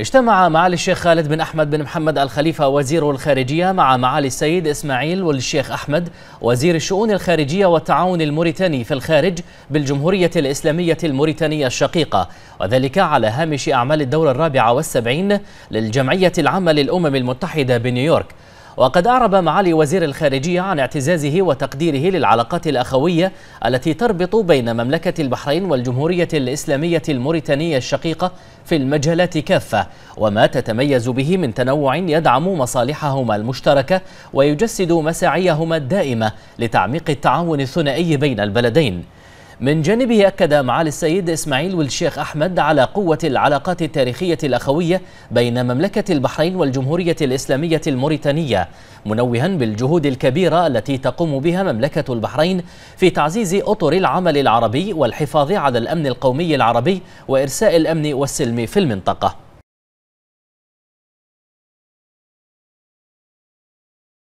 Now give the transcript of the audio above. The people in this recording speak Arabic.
اجتمع معالي الشيخ خالد بن أحمد بن محمد الخليفة وزير الخارجية مع معالي السيد إسماعيل والشيخ أحمد وزير الشؤون الخارجية والتعاون الموريتاني في الخارج بالجمهورية الإسلامية الموريتانية الشقيقة وذلك على هامش أعمال الدورة الرابعة والسبعين للجمعية العامة للأمم المتحدة بنيويورك وقد أعرب معالي وزير الخارجية عن اعتزازه وتقديره للعلاقات الأخوية التي تربط بين مملكة البحرين والجمهورية الإسلامية الموريتانية الشقيقة في المجالات كافة وما تتميز به من تنوع يدعم مصالحهما المشتركة ويجسد مساعيهما الدائمة لتعميق التعاون الثنائي بين البلدين من جانبه أكد معالي السيد إسماعيل والشيخ أحمد على قوة العلاقات التاريخية الأخوية بين مملكة البحرين والجمهورية الإسلامية الموريتانية منوها بالجهود الكبيرة التي تقوم بها مملكة البحرين في تعزيز أطر العمل العربي والحفاظ على الأمن القومي العربي وإرساء الأمن والسلم في المنطقة